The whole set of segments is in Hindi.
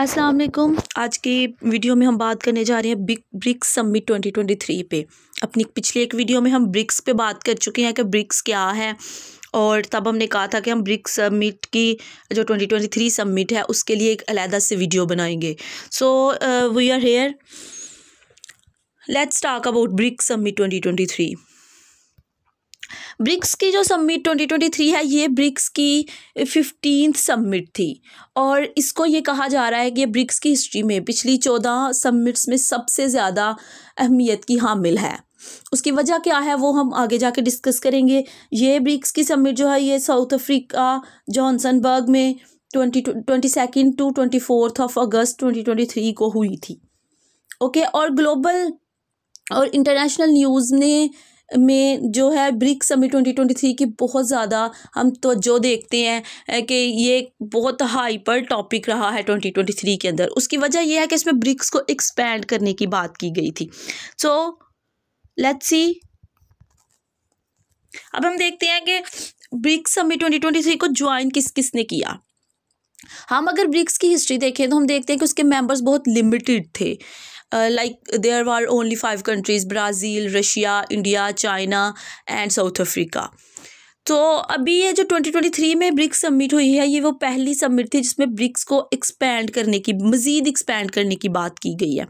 अस्सलाम वालेकुम आज के वीडियो में हम बात करने जा रहे हैं बिग ब्रिक्स समिट 2023 पे अपनी पिछले एक वीडियो में हम ब्रिक्स पे बात कर चुके हैं कि ब्रिक्स क्या है और तब हमने कहा था कि हम ब्रिक्स समिट की जो 2023 समिट है उसके लिए एक अलहदा से वीडियो बनाएंगे so we are here let's talk about BRICS summit twenty BRICS की जो ट्वेंटी 2023 है ये ब्रिक्स की फिफ्टीन सम्मिट थी और इसको ये कहा जा रहा है कि ब्रिक्स की हिस्ट्री में पिछली चौदह सम्मिट्स में सबसे ज़्यादा अहमियत की हामिल है उसकी वजह क्या है वो हम आगे जाके डिस्कस करेंगे ये ब्रिक्स की सम्मिट जो है ये साउथ अफ्रीका जॉनसनबर्ग में twenty twenty second to twenty fourth of August twenty twenty three को हुई थी ओके और ग्लोबल और इंटरनेशनल न्यूज़ ने में जो है BRICS summit twenty twenty three की बहुत ज़्यादा हम तोज्जो देखते हैं कि ये बहुत हाइपर टॉपिक रहा है ट्वेंटी ट्वेंटी थ्री के अंदर उसकी वजह यह है कि इसमें ब्रिक्स को एक्सपेंड करने की बात की गई थी सो लेट्स सी अब हम देखते हैं कि BRICS summit twenty twenty three को ज्वाइन किस किस ने किया हम अगर ब्रिक्स की हिस्ट्री देखें तो हम देखते हैं कि उसके मेंबर्स बहुत लिमिटेड थे like there are only five countries Brazil Russia India China and South Africa तो अभी ये जो 2023 में ब्रिक्स सबमिट हुई है ये वो पहली समिट थी जिसमें ब्रिक्स को एक्सपेंड करने की मज़ीद एक्सपेंड करने की बात की गई है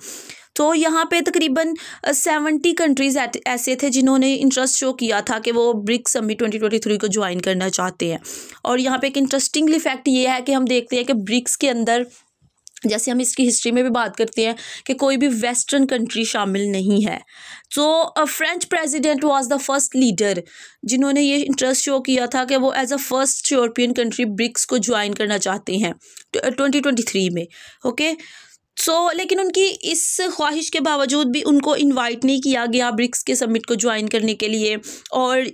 तो यहाँ पे तकरीबन सेवेंटी uh, कंट्रीज़ ऐसे थे जिन्होंने इंटरेस्ट शो किया था कि वो BRICS summit twenty twenty three को ज्वाइन करना चाहते हैं और यहाँ पे एक इंटरेस्टिंगली फैक्ट ये है कि हम देखते हैं कि ब्रिक्स के अंदर जैसे हम इसकी हिस्ट्री में भी बात करते हैं कि कोई भी वेस्टर्न कंट्री शामिल नहीं है तो French president was the first leader जिन्होंने ये इंटरेस्ट शो किया था कि वो as a first European country BRICS को ज्वाइन करना चाहते हैं ट्वेंटी ट्वेंटी थ्री में ओके सो so, लेकिन उनकी इस ख्वाहिश के बावजूद भी उनको इन्वाइट नहीं किया गया ब्रिक्स के समिट को ज्वाइन करने के लिए और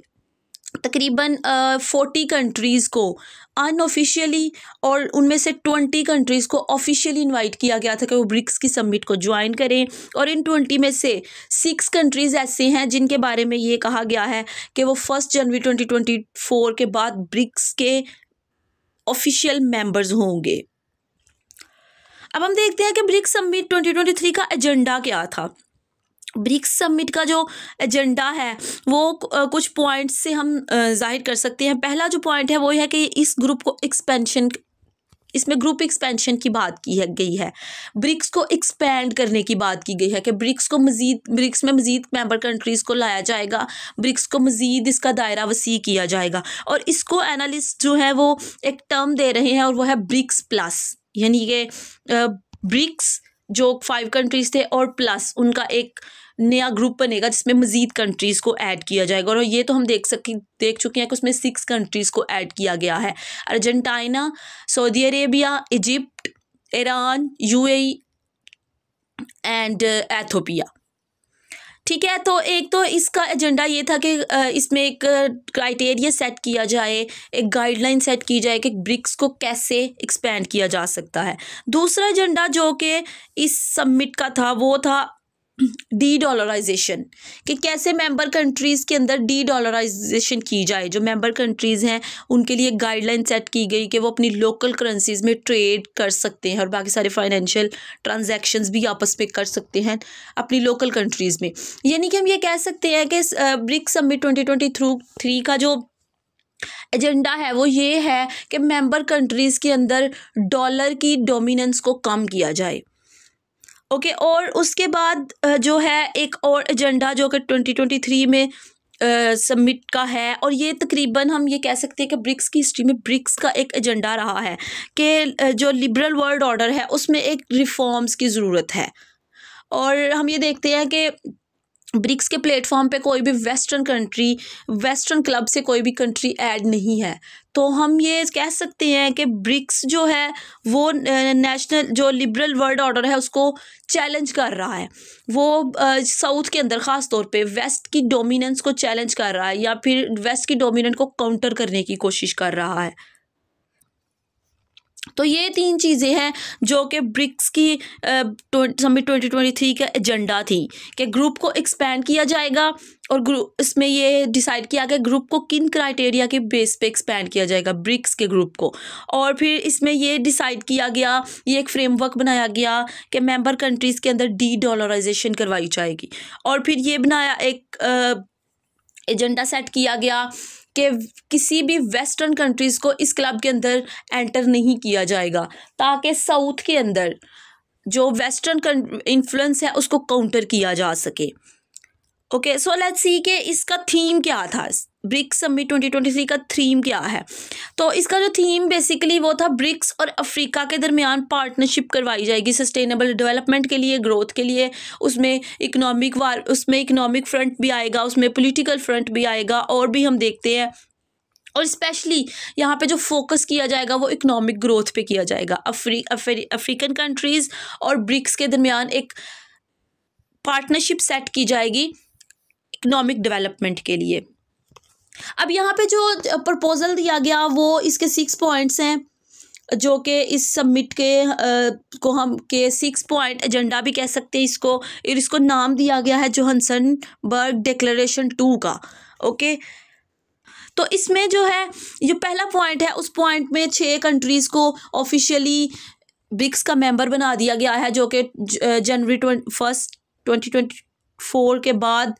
तकरीबन फोर्टी कंट्रीज़ को अनऑफिशियली और उनमें से ट्वेंटी कंट्रीज़ को ऑफिशियली इनवाइट किया गया था कि वो ब्रिक्स की समिट को ज्वाइन करें और इन ट्वेंटी में से सिक्स कंट्रीज़ ऐसे हैं जिनके बारे में ये कहा गया है कि वो first January twenty twenty four के बाद ब्रिक्स के ऑफिशियल मेम्बर्स होंगे अब हम देखते हैं कि ब्रिक्स समिट 2023 का एजेंडा क्या था ब्रिक्स समिट का जो एजेंडा है वो कुछ पॉइंट्स से हम जाहिर कर सकते हैं पहला जो पॉइंट है वो है कि इस ग्रुप को एक्सपेंशन इसमें ग्रुप एक्सपेंशन की बात की है गई है ब्रिक्स को एक्सपेंड करने की बात की गई है कि ब्रिक्स को मजीद ब्रिक्स में मजीद मेंबर कंट्रीज़ को लाया जाएगा ब्रिक्स को मजीद इसका दायरा वसी किया जाएगा और इसको एनालिस्ट जो है वो एक टर्म दे रहे हैं और वो है ब्रिक्स प्लस यानी कि ब्रिक्स जो फाइव कंट्रीज़ थे और प्लस उनका एक नया ग्रुप बनेगा जिसमें मज़ीद कंट्रीज़ को ऐड किया जाएगा और ये तो हम देख सक देख चुके हैं कि उसमें सिक्स कंट्रीज़ को ऐड किया गया है Argentina Saudi Arabia Egypt Iran UAE and Ethiopia ठीक है तो एक तो इसका एजेंडा ये था कि इसमें एक क्राइटेरिया सेट किया जाए एक गाइडलाइन सेट की जाए कि ब्रिक्स को कैसे एक्सपेंड किया जा सकता है दूसरा एजेंडा जो कि इस सबमिट का था वो था डी डॉलराइजेशन कि कैसे मेंबर कंट्रीज़ के अंदर डी डॉलराइजेशन की जाए जो मेंबर कंट्रीज़ हैं उनके लिए गाइडलाइन सेट की गई कि वो अपनी लोकल करेंसीज़ में ट्रेड कर सकते हैं और बाकी सारे फाइनेंशियल ट्रांजैक्शंस भी आपस में कर सकते हैं अपनी लोकल कंट्रीज़ में यानी कि हम ये कह सकते हैं कि BRICS summit twenty twenty through three का जो एजेंडा है वो ये है कि मेंबर कंट्रीज़ के अंदर डॉलर की डोमिनेंस को कम किया जाए ओके और उसके बाद जो है एक और एजेंडा जो कि ट्वेंटी ट्वेंटी थ्री में समिट का है और ये तकरीबन हम ये कह सकते हैं कि ब्रिक्स की हिस्ट्री में ब्रिक्स का एक एजेंडा रहा है कि जो लिबरल वर्ल्ड ऑर्डर है उसमें एक रिफॉर्म्स की ज़रूरत है और हम ये देखते हैं कि ब्रिक्स के प्लेटफॉर्म पे कोई भी वेस्टर्न कंट्री वेस्टर्न क्लब से कोई भी कंट्री ऐड नहीं है तो हम ये कह सकते हैं कि ब्रिक्स जो है वो नेशनल जो लिबरल वर्ल्ड ऑर्डर है उसको चैलेंज कर रहा है वो साउथ के अंदर ख़ास तौर पे वेस्ट की डोमिनेंस को चैलेंज कर रहा है या फिर वेस्ट की डोमिनेंट को काउंटर करने की कोशिश कर रहा है तो ये तीन चीज़ें हैं जो कि ब्रिक्स की तो समिट ट्वेंटी ट्वेंटी थ्री का एजेंडा थी कि ग्रुप को एक्सपेंड किया जाएगा और ग्रुप इसमें ये डिसाइड किया गया ग्रुप को किन क्राइटेरिया के बेस पे एक्सपेंड किया जाएगा ब्रिक्स के ग्रुप को और फिर इसमें ये डिसाइड किया गया ये एक फ्रेमवर्क बनाया गया कि मेंबर कंट्रीज़ के अंदर डी डॉलराइजेशन करवाई जाएगी और फिर ये बनाया एक एजेंडा सेट किया गया कि किसी भी वेस्टर्न कंट्रीज़ को इस क्लब के अंदर एंटर नहीं किया जाएगा ताकि साउथ के अंदर जो वेस्टर्न इन्फ्लुएंस है उसको काउंटर किया जा सके ओके सो लेट्स सी के इसका थीम क्या था ब्रिक्स समिट 2023 का थीम क्या है तो इसका जो थीम बेसिकली वो था ब्रिक्स और अफ्रीका के दरमियान पार्टनरशिप करवाई जाएगी सस्टेनेबल डेवलपमेंट के लिए ग्रोथ के लिए उसमें इकोनॉमिक वार उसमें इकोनॉमिक फ्रंट भी आएगा उसमें पॉलिटिकल फ्रंट भी आएगा और भी हम देखते हैं और स्पेशली यहाँ पे जो फोकस किया जाएगा वो इकोनॉमिक ग्रोथ पे किया जाएगा अफ्री, अफ्री अफ्रीकन कंट्रीज़ और ब्रिक्स के दरमियान एक पार्टनरशिप सेट की जाएगी इकोनॉमिक डेवलपमेंट के लिए अब यहाँ पे जो प्रपोज़ल दिया गया वो इसके सिक्स पॉइंट्स हैं जो कि इस सबमिट के आ, को हम के सिक्स पॉइंट एजेंडा भी कह सकते हैं इसको इसको नाम दिया गया है जोहनसन बर्ग डिक्लेरेशन टू का ओके तो इसमें जो है जो पहला पॉइंट है उस पॉइंट में छः कंट्रीज़ को ऑफिशियली ब्रिक्स का मेंबर बना दिया गया है जो कि January twenty first twenty twenty four के बाद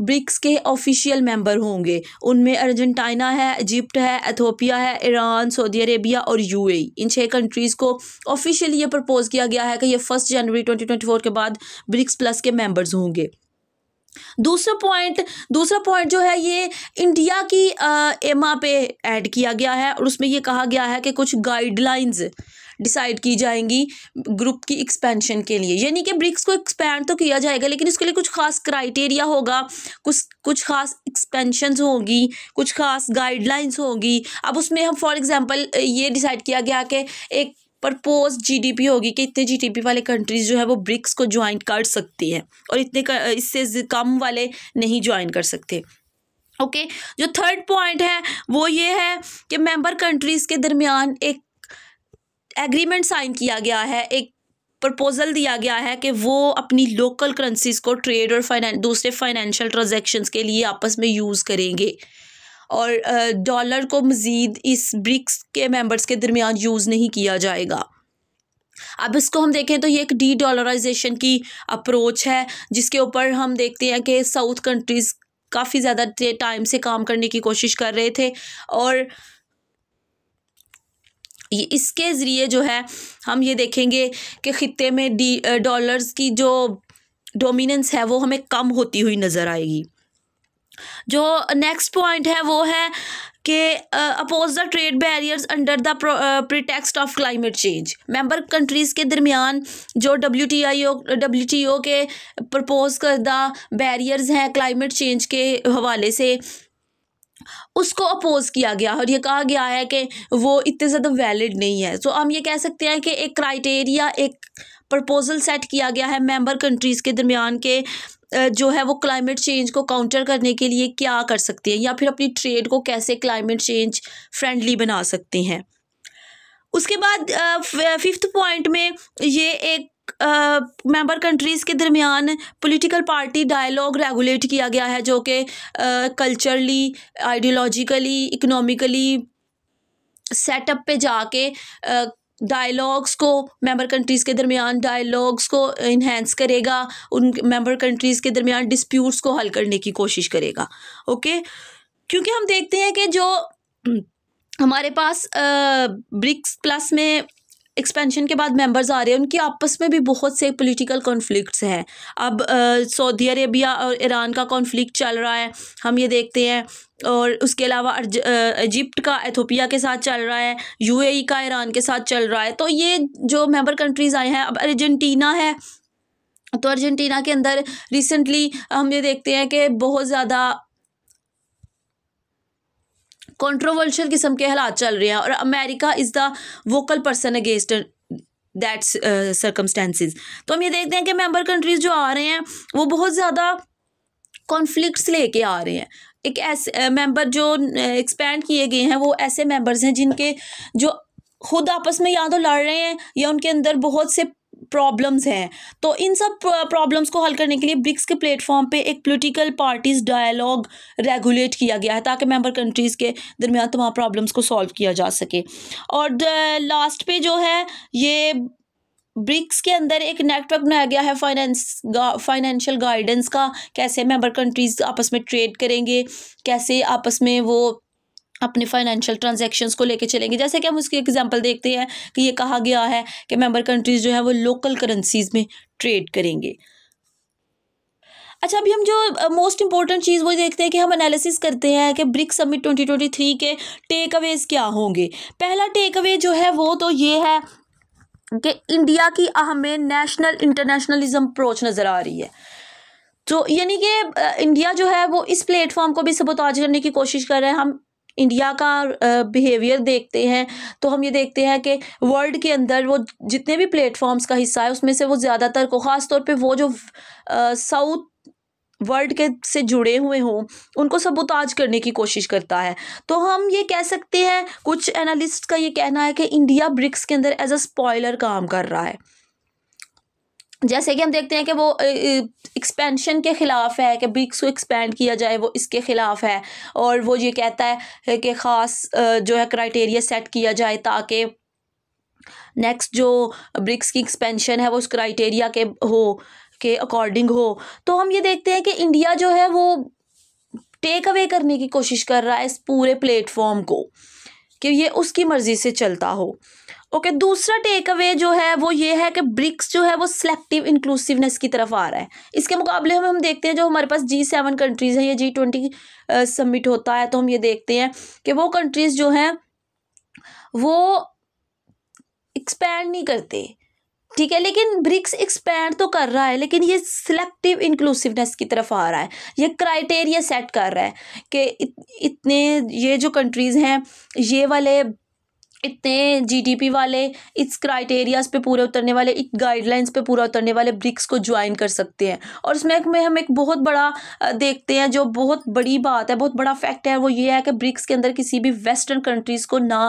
ब्रिक्स के ऑफिशियल मेंबर होंगे उनमें अर्जेंटीना है इजिप्ट है एथोपिया है ईरान सऊदी अरेबिया और यूएई इन छः कंट्रीज़ को ऑफिशियली ये प्रपोज़ किया गया है कि ये फर्स्ट जनवरी 2024 के बाद ब्रिक्स प्लस के मेंबर्स होंगे दूसरा पॉइंट दूसरा पॉइंट जो है ये इंडिया की एमा पे ऐड किया गया है और उसमें ये कहा गया है कि कुछ गाइडलाइंस डिसाइड की जाएंगी ग्रुप की एक्सपेंशन के लिए यानी कि ब्रिक्स को एक्सपेंड तो किया जाएगा लेकिन इसके लिए कुछ खास क्राइटेरिया होगा कुछ कुछ खास एक्सपेंशन होगी कुछ खास गाइडलाइंस होगी अब उसमें हम फॉर एग्ज़ाम्पल ये डिसाइड किया गया कि एक परपोज जीडीपी होगी कि इतने जीडीपी वाले कंट्रीज़ जो है वो ब्रिक्स को ज्वाइन कर सकती हैं और इतने इससे कम वाले नहीं ज्वाइन कर सकते ओके okay? जो थर्ड पॉइंट है वो ये है कि मेंबर कंट्रीज़ के दरमियान एक एग्रीमेंट साइन किया गया है एक प्रपोजल दिया गया है कि वो अपनी लोकल करेंसीज को ट्रेड और फाइनें दूसरे फाइनेंशियल ट्रांजेक्शन्स के लिए आपस में यूज़ करेंगे और डॉलर को मज़ीद इस ब्रिक्स के मेंबर्स के दरमियान यूज़ नहीं किया जाएगा अब इसको हम देखें तो ये एक डी डॉलराइजेशन की अप्रोच है जिसके ऊपर हम देखते हैं कि साउथ कंट्रीज़ काफ़ी ज़्यादा टाइम से काम करने की कोशिश कर रहे थे और ये इसके ज़रिए जो है हम ये देखेंगे कि ख़त्े में डी डॉलर्स की जो डोमिनेंस है वो हमें कम होती हुई नज़र आएगी जो नेक्स्ट पॉइंट है वो है कि oppose the trade barriers under the pretext of climate change member countries के दरमियान जो W T I O W T O के प्रपोज करदा बैरियर्स हैं क्लाइमेट चेंज के हवाले से उसको अपोज़ किया गया और ये कहा गया है कि वो इतने ज़्यादा वैलिड नहीं है सो हम ये कह सकते हैं कि एक क्राइटेरिया एक प्रपोज़ल सेट किया गया है मेंबर कंट्रीज़ के दरमियान के जो है वो क्लाइमेट चेंज को काउंटर करने के लिए क्या कर सकती हैं या फिर अपनी ट्रेड को कैसे क्लाइमेट चेंज फ्रेंडली बना सकती हैं उसके बाद फिफ्थ पॉइंट में ये एक मेंबर कंट्रीज़ के दरमियान पॉलिटिकल पार्टी डायलॉग रेगुलेट किया गया है जो कि कल्चरली आइडियोलॉजिकली इकोनॉमिकली सेटअप पे जाके डायलॉग्स को मेंबर कंट्रीज़ के दरमियान डायलॉग्स को इन्हेंस करेगा उन मेंबर कंट्रीज़ के दरमियान डिस्प्यूट्स को हल करने की कोशिश करेगा ओके क्योंकि हम देखते हैं कि जो हमारे पास ब्रिक्स प्लस में एक्सपेंशन के बाद मेंबर्स आ रहे हैं उनके आपस में भी बहुत से पॉलिटिकल कॉन्फ्लिक्ट्स हैं अब सऊदी अरेबिया और ईरान का कॉन्फ्लिक्ट चल रहा है हम ये देखते हैं और उसके अलावा इजिप्ट का एथोपिया के साथ चल रहा है यूएई का ईरान के साथ चल रहा है तो ये जो मेंबर कंट्रीज़ आए हैं अब अर्जेंटीना है तो अर्जेंटीना के अंदर रिसेंटली हम ये देखते हैं कि बहुत ज़्यादा कॉन्ट्रोवर्शियल किस्म के हालात चल रहे हैं और America is the vocal person against that's circumstances तो हम ये देखते हैं कि मेंबर कंट्रीज़ जो आ रहे हैं वो बहुत ज़्यादा कॉन्फ्लिक्ट्स लेके आ रहे हैं एक ऐसे मेंबर uh, जो एक्सपेंड uh, किए गए हैं वो ऐसे मेंबर्स हैं जिनके जो खुद आपस में या तो लड़ रहे हैं या उनके अंदर बहुत से प्रॉब्लम्स हैं तो इन सब प्रॉब्लम्स को हल करने के लिए ब्रिक्स के प्लेटफॉर्म पे एक पॉलिटिकल पार्टीज डायलॉग रेगुलेट किया गया है ताकि मेंबर कंट्रीज़ के दरमियान तमाम प्रॉब्लम्स को सॉल्व किया जा सके और लास्ट पे जो है ये ब्रिक्स के अंदर एक नेटवर्क बनाया गया है फाइनेंस गा, फाइनेंशियल गाइडेंस का कैसे मेंबर कंट्रीज़ आपस में ट्रेड करेंगे कैसे आपस में वो अपने फाइनेंशियल ट्रांजेक्शन को लेके चलेंगे जैसे कि हम उसकी एग्जाम्पल देखते हैं कि ये कहा गया है कि मेम्बर कंट्रीज़ जो है वो लोकल करेंसीज़ में ट्रेड करेंगे अच्छा अभी हम जो मोस्ट इंपॉर्टेंट चीज़ वो देखते हैं कि हम एनालिसिस करते हैं कि ब्रिक्स समिट 2023 के टेक अवेज क्या होंगे पहला टेक अवे जो है वो तो ये है कि इंडिया की हमें नेशनल इंटरनेशनलिज्म अप्रोच नज़र आ रही है तो यानी कि इंडिया जो है वो इस प्लेटफॉर्म को भी सबोताज करने की कोशिश कर रहे हैं हम इंडिया का बिहेवियर देखते हैं तो हम ये देखते हैं कि वर्ल्ड के अंदर वो जितने भी प्लेटफॉर्म्स का हिस्सा है उसमें से वो ज़्यादातर को ख़ास तौर पर वो जो साउथ वर्ल्ड के से जुड़े हुए हों उनको सबोताज करने की कोशिश करता है तो हम ये कह सकते हैं कुछ एनालिस्ट का ये कहना है कि इंडिया ब्रिक्स के अंदर एज अ स्पॉयलर काम कर रहा है जैसे कि हम देखते हैं कि वो एक्सपेंशन के ख़िलाफ़ है कि ब्रिक्स को एक्सपेंड किया जाए वो इसके ख़िलाफ़ है और वो ये कहता है कि ख़ास जो है क्राइटेरिया सेट किया जाए ताकि नेक्स्ट जो ब्रिक्स की एक्सपेंशन है वो उस क्राइटेरिया के हो के अकॉर्डिंग हो तो हम ये देखते हैं कि इंडिया जो है वो टेक अवे करने की कोशिश कर रहा है इस पूरे प्लेटफॉर्म को कि ये उसकी मर्ज़ी से चलता हो ओके okay, दूसरा टेक अवे जो है वो ये है कि ब्रिक्स जो है वो सिलेक्टिव इंक्लूसिवनेस की तरफ आ रहा है इसके मुकाबले में हम देखते हैं जो हमारे पास जी सेवन कंट्रीज़ हैं या जी ट्वेंटी समिट होता है तो हम ये देखते हैं कि वो कंट्रीज़ जो हैं वो एक्सपैंड नहीं करते ठीक है लेकिन ब्रिक्स एक्सपैंड तो कर रहा है लेकिन ये सिलेक्टिव इंक्लूसिवनेस की तरफ आ रहा है ये क्राइटेरिया सेट कर रहा है कि इतने ये जो कंट्रीज़ हैं ये वाले इतने जीडीपी वाले इस क्राइटेरियाज़ पे पूरे उतरने वाले इस गाइडलाइंस पे पूरा उतरने वाले ब्रिक्स को ज्वाइन कर सकते हैं और इसमें में हम एक बहुत बड़ा देखते हैं जो बहुत बड़ी बात है बहुत बड़ा फैक्ट है वो ये है कि ब्रिक्स के अंदर किसी भी वेस्टर्न कंट्रीज़ को ना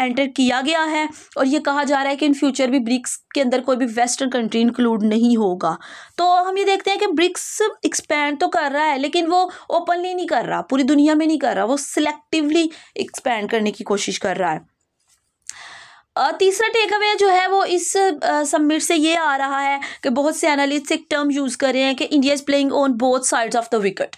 एंटर किया गया है और ये कहा जा रहा है कि इन फ्यूचर भी ब्रिक्स के अंदर कोई भी वेस्टर्न कंट्री इंक्लूड नहीं होगा तो हम ये देखते हैं कि ब्रिक्स एक्सपैंड तो कर रहा है लेकिन वो ओपनली नहीं कर रहा पूरी दुनिया में नहीं कर रहा वो सिलेक्टिवली एक्सपैंड करने की कोशिश कर रहा है तीसरा टेक अवे जो है वो इस सबमिट से ये आ रहा है कि बहुत से एनालिस्ट एक टर्म यूज़ कर रहे हैं कि India is playing on both sides of the wicket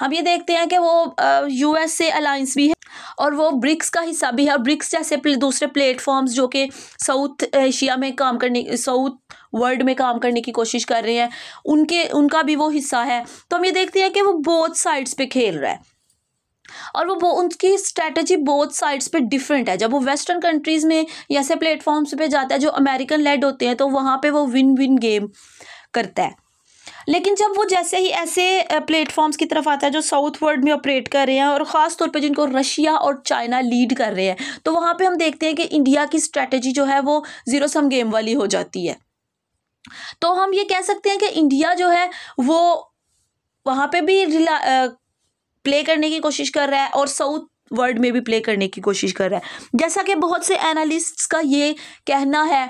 हम ये देखते हैं कि वो यूएस से भी है और वो ब्रिक्स का हिस्सा भी है और ब्रिक्स जैसे प्ले, दूसरे प्लेटफॉर्म्स जो कि साउथ एशिया में काम करने साउथ वर्ल्ड में काम करने की कोशिश कर रहे हैं उनके उनका भी वो हिस्सा है तो हम ये देखते हैं कि वो बोथ साइड्स पे खेल रहा है और वो उनकी स्ट्रैटेजी बोथ साइड्स पे डिफरेंट है जब वो वेस्टर्न कंट्रीज़ में ऐसे प्लेटफॉर्म्स पे जाता है जो अमेरिकन लेड होते हैं तो वहाँ पे वो विन विन गेम करता है लेकिन जब वो जैसे ही ऐसे प्लेटफॉर्म्स की तरफ आता है जो साउथ वर्ल्ड में ऑपरेट कर रहे हैं और ख़ास तौर पे जिनको रशिया और चाइना लीड कर रहे हैं तो वहाँ पे हम देखते हैं कि इंडिया की स्ट्रेटजी जो है वो ज़ीरो सम गेम वाली हो जाती है तो हम ये कह सकते हैं कि इंडिया जो है वो वहाँ पर भी प्ले करने की कोशिश कर रहा है और साउथ वर्ल्ड में भी प्ले करने की कोशिश कर रहा है जैसा कि बहुत से एनालिस्ट्स का ये कहना है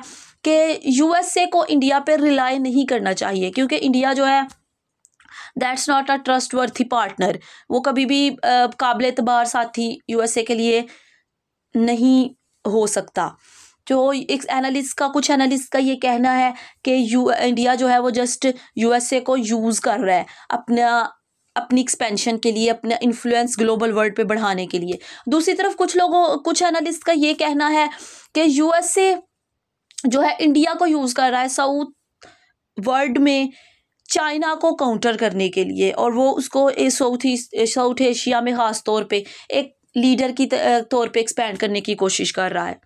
कि यूएसए को इंडिया पर रिलाई नहीं करना चाहिए क्योंकि इंडिया जो है that's not a trustworthy partner वो कभी भी काबिल एतबार साथी यूएसए के लिए नहीं हो सकता जो एक एनालिस्ट का कुछ एनालिस्ट का ये कहना है कि यू इंडिया जो है वो जस्ट यूएसए को यूज़ कर रहा है अपना अपनी एक्सपेंशन के लिए अपना इन्फ्लुएंस ग्लोबल वर्ल्ड पे बढ़ाने के लिए दूसरी तरफ कुछ लोगों कुछ एनालिस्ट का ये कहना है कि यूएसए जो है इंडिया को यूज़ कर रहा है साउथ वर्ल्ड में चाइना को काउंटर करने के लिए और वो उसको साउथ ईस्ट साउथ एशिया में ख़ास तौर पे एक लीडर की तौर पे एक्सपेंड करने की कोशिश कर रहा है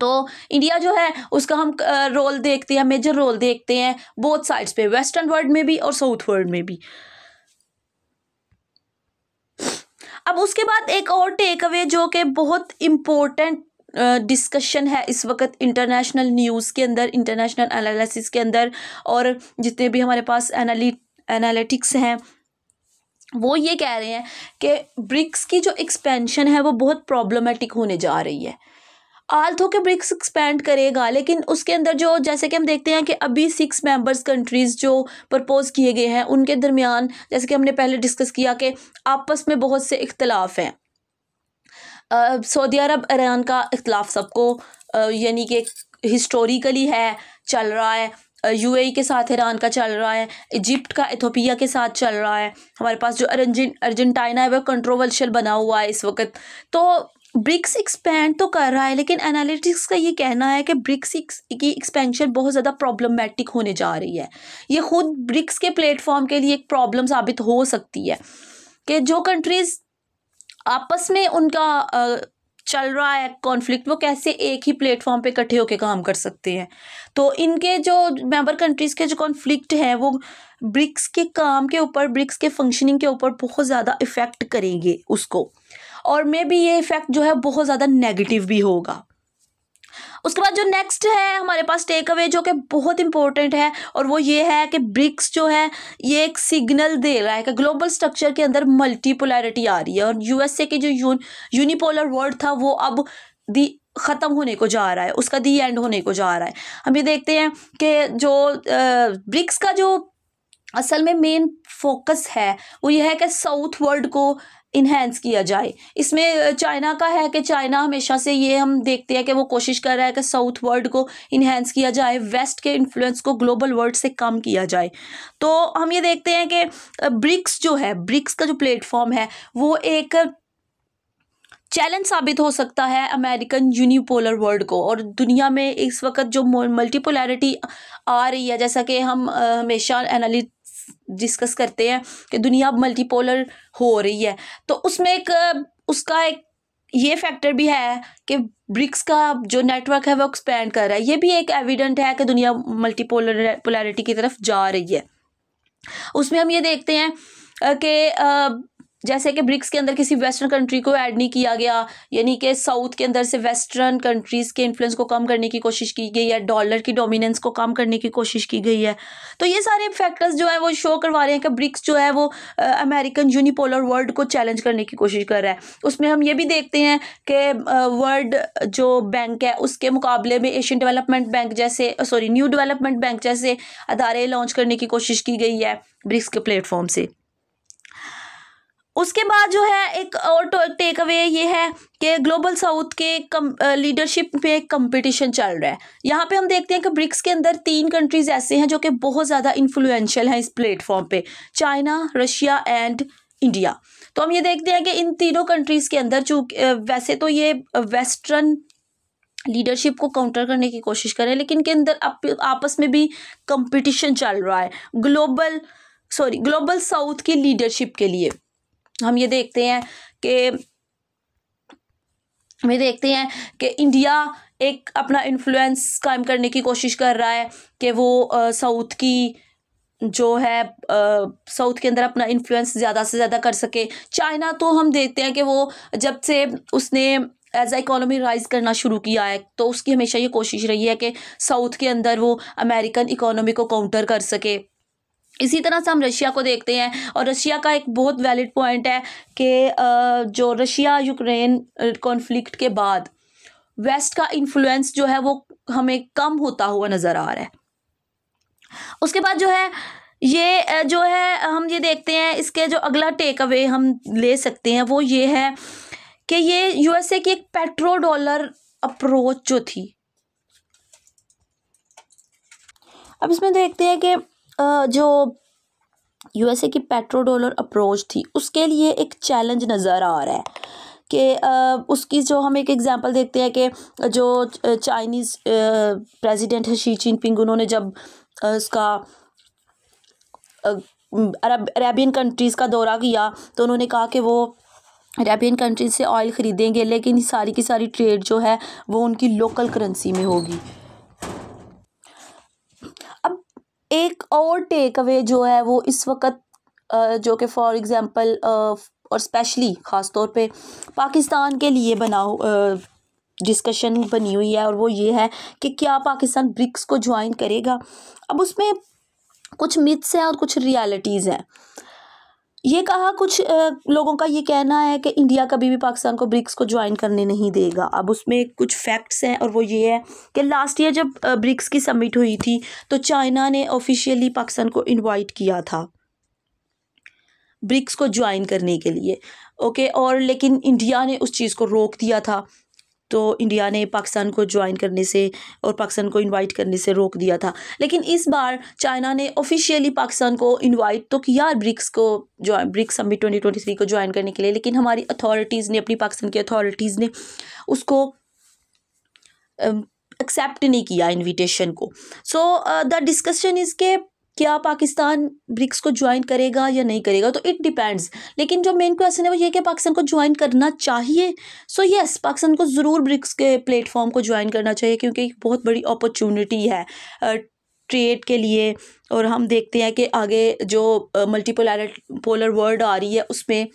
तो इंडिया जो है उसका हम रोल देखते हैं मेजर रोल देखते हैं बोथ साइड्स पे वेस्टर्न वर्ल्ड में भी और साउथ वर्ल्ड में भी अब उसके बाद एक और टेक अवे जो कि बहुत इम्पोर्टेंट डिस्कशन है इस वक्त इंटरनेशनल न्यूज़ के अंदर इंटरनेशनल एनालिसिस के अंदर और जितने भी हमारे पास एनालिटिक्स हैं वो ये कह रहे हैं कि ब्रिक्स की जो एक्सपेंशन है वो बहुत प्रॉब्लमेटिक होने जा रही है आल्थो के ब्रिक्स एक्सपेंड करेगा लेकिन उसके अंदर जो जैसे कि हम देखते हैं कि अभी सिक्स मेंबर्स कंट्रीज़ जो प्रपोज़ किए गए हैं उनके दरमियान जैसे कि हमने पहले डिस्कस किया कि आपस में बहुत से इख्तलाफ हैं सऊदी अरब ईरान का इख्तलाफ सबको यानी कि हिस्टोरिकली है चल रहा है यूएई e के साथ ईरान का चल रहा है इजिप्ट का इथोपिया के साथ चल रहा है हमारे पास जो अर्जें अर्जेंटाइना है वह कंट्रोवर्शियल बना हुआ है इस वक्त तो ब्रिक्स एक्सपेंड तो कर रहा है लेकिन एनालिटिक्स का ये कहना है कि ब्रिक्स की एक्सपेंशन बहुत ज़्यादा प्रॉब्लमेटिक होने जा रही है ये खुद ब्रिक्स के प्लेटफॉर्म के लिए एक प्रॉब्लम साबित हो सकती है कि जो कंट्रीज़ आपस में उनका चल रहा है कॉन्फ्लिक्ट वो कैसे एक ही प्लेटफॉर्म पे इकट्ठे होकर काम कर सकते हैं तो इनके जो मेंबर कंट्रीज़ के जो कॉन्फ्लिक्ट हैं वो ब्रिक्स के काम के ऊपर ब्रिक्स के फंक्शनिंग के ऊपर बहुत ज़्यादा इफ़ेक्ट करेंगे उसको और मे भी ये इफ़ेक्ट जो है बहुत ज़्यादा नेगेटिव भी होगा उसके बाद जो नेक्स्ट है हमारे पास टेक अवे जो कि बहुत इंपॉर्टेंट है और वो ये है कि ब्रिक्स जो है ये एक सिग्नल दे रहा है कि ग्लोबल स्ट्रक्चर के अंदर मल्टीपोलैरिटी आ रही है और यूएसए के जो यून यूनिपोलर वर्ल्ड था वो अब दी ख़त्म होने को जा रहा है उसका दी एंड होने को जा रहा है हम ये देखते हैं कि जो ब्रिक्स का जो असल में मेन फोकस है वो ये है कि साउथ वर्ल्ड को इन्हेंस किया जाए इसमें चाइना का है कि चाइना हमेशा से ये हम देखते हैं कि वो कोशिश कर रहा है कि साउथ वर्ल्ड को इन्हेंस किया जाए वेस्ट के इन्फ्लुएंस को ग्लोबल वर्ल्ड से कम किया जाए तो हम ये देखते हैं कि ब्रिक्स जो है ब्रिक्स का जो प्लेटफॉर्म है वो एक चैलेंज साबित हो सकता है अमेरिकन यूनिपोलर वर्ल्ड को और दुनिया में इस वक्त जो मल्टीपोलैरिटी आ रही है जैसा कि हम हमेशा एनालिट डिस्कस करते हैं कि दुनिया अब मल्टीपोलर हो रही है तो उसमें एक उसका एक ये फैक्टर भी है कि ब्रिक्स का जो नेटवर्क है वो एक्सपेंड कर रहा है ये भी एक एविडेंट है कि दुनिया मल्टीपोलर पोलैरिटी की तरफ जा रही है उसमें हम ये देखते हैं कि जैसे कि ब्रिक्स के अंदर किसी वेस्टर्न कंट्री को ऐड नहीं किया गया यानी कि साउथ के अंदर से वेस्टर्न कंट्रीज़ के इन्फ्लुएंस को कम करने की कोशिश की गई है डॉलर की डोमिनेंस को कम करने की कोशिश की गई है तो ये सारे फैक्टर्स जो है वो शो करवा रहे हैं कि ब्रिक्स जो है वो अमेरिकन यूनिपोलर वर्ल्ड को चैलेंज करने की कोशिश कर रहा है उसमें हम ये भी देखते हैं कि वर्ल्ड जो बैंक है उसके मुकाबले में एशियन डेवलपमेंट बैंक जैसे सॉरी न्यू डेवलपमेंट बैंक जैसे अदारे लॉन्च करने की कोशिश की गई है ब्रिक्स के प्लेटफॉर्म से उसके बाद जो है एक और टेक तो अवे ये है कि ग्लोबल साउथ के कम लीडरशिप में एक कंपटीशन चल रहा है यहाँ पे हम देखते हैं कि ब्रिक्स के अंदर तीन कंट्रीज़ ऐसे हैं जो कि बहुत ज़्यादा इन्फ्लुएंशियल हैं इस प्लेटफॉर्म पे चाइना रशिया एंड इंडिया तो हम ये देखते हैं कि इन तीनों कंट्रीज़ के अंदर चूँकि वैसे तो ये वेस्टर्न लीडरशिप को काउंटर करने की कोशिश कर रहे हैं लेकिन इनके अंदर आप, आपस में भी कंपटीशन चल रहा है ग्लोबल सॉरी ग्लोबल साउथ की लीडरशिप के लिए हम ये देखते हैं कि वे देखते हैं कि इंडिया एक अपना इन्फ्लुएंस कायम करने की कोशिश कर रहा है कि वो साउथ की जो है साउथ के अंदर अपना इन्फ्लुएंस ज़्यादा से ज़्यादा कर सके चाइना तो हम देखते हैं कि वो जब से उसने एज आ इकोनॉमी राइज करना शुरू किया है तो उसकी हमेशा ये कोशिश रही है कि साउथ के अंदर वो अमेरिकन इकोनॉमी को काउंटर कर सके इसी तरह से हम रशिया को देखते हैं और रशिया का एक बहुत वैलिड पॉइंट है कि जो रशिया यूक्रेन कॉन्फ्लिक्ट के बाद वेस्ट का इन्फ्लुएंस जो है वो हमें कम होता हुआ नज़र आ रहा है उसके बाद जो है ये जो है हम ये देखते हैं इसके जो अगला टेक अवे हम ले सकते हैं वो ये है कि ये यूएसए की एक पेट्रो डॉलर अप्रोच जो थी अब इसमें देखते हैं कि जो यूएसए की पेट्रो डॉलर अप्रोच थी उसके लिए एक चैलेंज नज़र आ रहा है कि उसकी जो हम एक एग्ज़ाम्पल देखते हैं कि जो चाइनीज़ प्रेसिडेंट है शी चिनपिंग उन्होंने जब उसका अरब अरेबियन कंट्रीज़ का दौरा किया तो उन्होंने कहा कि वो अरेबियन कंट्रीज से ऑयल ख़रीदेंगे लेकिन सारी की सारी ट्रेड जो है वो उनकी लोकल करेंसी में होगी अब एक और टेक अवे जो है वो इस वक्त जो कि फॉर एग्ज़ाम्पल और स्पेशली ख़ास तौर पे पाकिस्तान के लिए बना डिस्कशन बनी हुई है और वो ये है कि क्या पाकिस्तान ब्रिक्स को ज्वाइन करेगा अब उसमें कुछ मिथ्स हैं और कुछ रियलिटीज़ हैं ये कहा कुछ लोगों का ये कहना है कि इंडिया कभी भी पाकिस्तान को ब्रिक्स को ज्वाइन करने नहीं देगा अब उसमें कुछ फैक्ट्स हैं और वो ये है कि लास्ट ईयर जब ब्रिक्स की समिट हुई थी तो चाइना ने ऑफिशियली पाकिस्तान को इनवाइट किया था ब्रिक्स को ज्वाइन करने के लिए ओके और लेकिन इंडिया ने उस चीज़ को रोक दिया था तो इंडिया ने पाकिस्तान को ज्वाइन करने से और पाकिस्तान को इनवाइट करने से रोक दिया था लेकिन इस बार चाइना ने ऑफिशियली पाकिस्तान को इनवाइट तो किया ब्रिक्स को जो ब्रिक्स समिट 2023 को ज्वाइन करने के लिए लेकिन हमारी अथॉरिटीज़ ने अपनी पाकिस्तान की अथॉरिटीज़ ने उसको एक्सेप्ट नहीं किया इन्विटेशन को सो द डिस्कशन इज़ के क्या पाकिस्तान ब्रिक्स को ज्वाइन करेगा या नहीं करेगा तो इट डिपेंड्स लेकिन जो मेन क्वेश्चन है वो ये कि पाकिस्तान को ज्वाइन करना चाहिए so so yes yes, Pakistan को ज़रूर ब्रिक्स के प्लेटफॉर्म को ज्वाइन करना चाहिए क्योंकि एक बहुत बड़ी अपॉर्चुनिटी है ट्रेड के लिए और हम देखते हैं कि आगे जो मल्टीपोलर पोलर वर्ल्ड आ रही है उसमें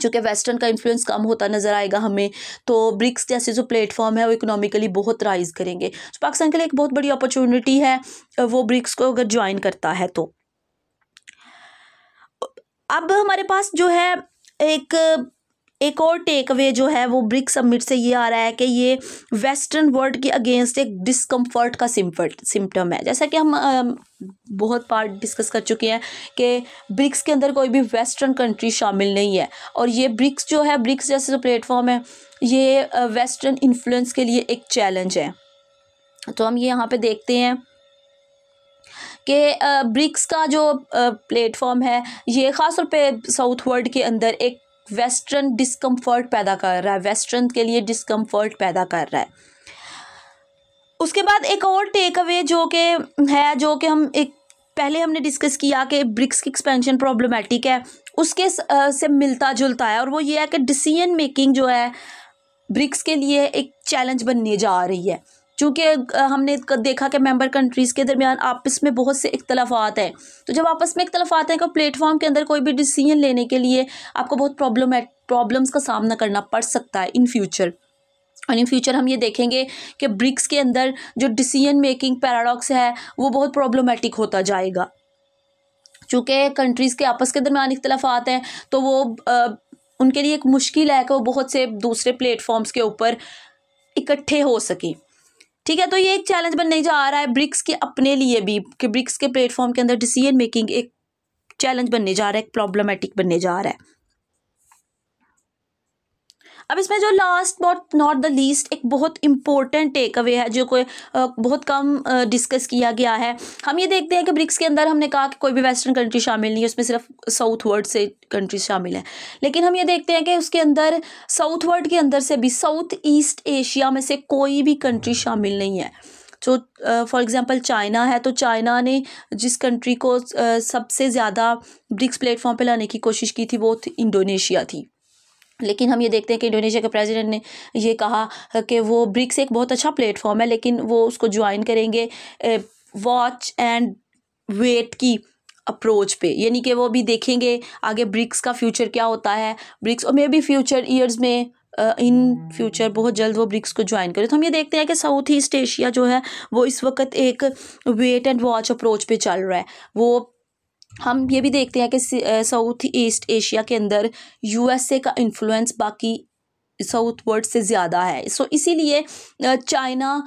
चूँकि वेस्टर्न का इन्फ्लुएंस कम होता नज़र आएगा हमें तो ब्रिक्स जैसे जो प्लेटफॉर्म है वो इकोनॉमिकली बहुत राइज़ करेंगे तो पाकिस्तान के लिए एक बहुत बड़ी अपॉर्चुनिटी है वो ब्रिक्स को अगर ज्वाइन करता है तो अब हमारे पास जो है एक एक और टेक अवे जो है वो ब्रिक समिट से ये आ रहा है कि ये वेस्टर्न वर्ल्ड के अगेंस्ट एक डिसकम्फर्ट का सिम्टम है जैसा कि हम बहुत पार्ट डिस्कस कर चुके हैं कि ब्रिक्स के अंदर कोई भी वेस्टर्न कंट्री शामिल नहीं है और ये ब्रिक्स जो है ब्रिक्स जैसे जो प्लेटफॉर्म है ये वेस्टर्न इन्फ्लुएंस के लिए एक चैलेंज है तो हम ये यहाँ पर देखते हैं कि ब्रिक्स का जो प्लेटफॉर्म है ये ख़ास तौर पे साउथ वर्ल्ड के अंदर एक वेस्टर्न डिस्कम्फर्ट पैदा कर रहा है वेस्टर्न के लिए डिस्कम्फर्ट पैदा कर रहा है उसके बाद एक और टेक अवे जो कि है जो कि हम एक पहले हमने डिस्कस किया कि ब्रिक्स की एक्सपेंशन प्रॉब्लमेटिक है उसके से मिलता जुलता है और वो ये है कि डिसीजन मेकिंग जो है ब्रिक्स के लिए एक चैलेंज बनने जा रही है चूँकि हमने देखा कि मेम्बर कंट्रीज़ के दरमियान आपस में बहुत से इख्तलाफात हैं तो जब आपस में इख्तलाफात हैं तो प्लेटफॉर्म के अंदर कोई भी डिसीजन लेने के लिए आपको बहुत प्रॉब्लम प्रॉब्लम्स का सामना करना पड़ सकता है इन फ्यूचर और इन फ्यूचर हम ये देखेंगे कि ब्रिक्स के अंदर जो डिसीजन मेकिंग पैराडॉक्स है वो बहुत प्रॉब्लमेटिक होता जाएगा चूँकि कंट्रीज़ के आपस के दरमियान इख्तलाफात हैं तो वो आ, उनके लिए एक मुश्किल है कि वो बहुत से दूसरे प्लेटफॉर्म्स के ऊपर इकट्ठे हो सकें ठीक है तो ये एक चैलेंज बनने जा रहा है ब्रिक्स के अपने लिए भी कि ब्रिक्स के प्लेटफॉर्म के अंदर डिसीजन मेकिंग एक चैलेंज बनने जा रहा है एक प्रॉब्लमेटिक बनने जा रहा है अब इसमें जो last but not the least एक बहुत इंपॉर्टेंट टेक अवे है जो कोई बहुत कम डिस्कस किया गया है हम ये देखते हैं कि ब्रिक्स के अंदर हमने कहा कि कोई भी वेस्टर्न कंट्री शामिल नहीं है उसमें सिर्फ साउथ वर्ल्ड से कंट्रीज शामिल हैं लेकिन हम ये देखते हैं कि उसके अंदर साउथ वर्ल्ड के अंदर से भी साउथ ईस्ट एशिया में से कोई भी कंट्री शामिल नहीं है जो फॉर एग्ज़ाम्पल चाइना है तो चाइना ने जिस कंट्री को uh, सबसे ज़्यादा ब्रिक्स प्लेटफॉर्म पे लाने की कोशिश की थी वो इंडोनेशिया थी लेकिन हम ये देखते हैं कि इंडोनेशिया के प्रेसिडेंट ने ये कहा कि वो ब्रिक्स एक बहुत अच्छा प्लेटफॉर्म है लेकिन वो उसको ज्वाइन करेंगे वॉच एंड वेट की अप्रोच पे यानी कि वो भी देखेंगे आगे ब्रिक्स का फ्यूचर क्या होता है ब्रिक्स और मे बी फ्यूचर ईयर्स में इन फ्यूचर बहुत जल्द वो ब्रिक्स को ज्वाइन करें तो हम ये देखते हैं कि साउथ ईस्ट एशिया जो है वो इस वक्त एक वेट एंड वॉच अप्रोच पे चल रहा है वो हम ये भी देखते हैं कि साउथ ईस्ट एशिया के अंदर यूएसए का इन्फ्लुएंस बाकी साउथ वर्ल्ड से ज़्यादा है सो इसीलिए चाइना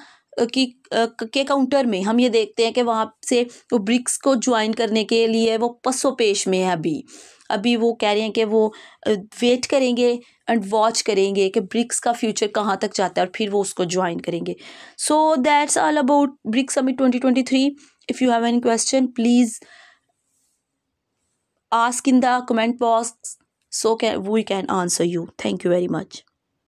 की के काउंटर में हम ये देखते हैं कि वहाँ से वो ब्रिक्स को ज्वाइन करने के लिए वो पसो पेश में है अभी अभी वो कह रहे हैं कि वो वेट करेंगे एंड वॉच करेंगे कि ब्रिक्स का फ्यूचर कहाँ तक जाता है और फिर वो उसको ज्वाइन करेंगे so that's all about BRICS summit twenty twenty three if you have any question please ask in the comment box so can we can answer you thank you very much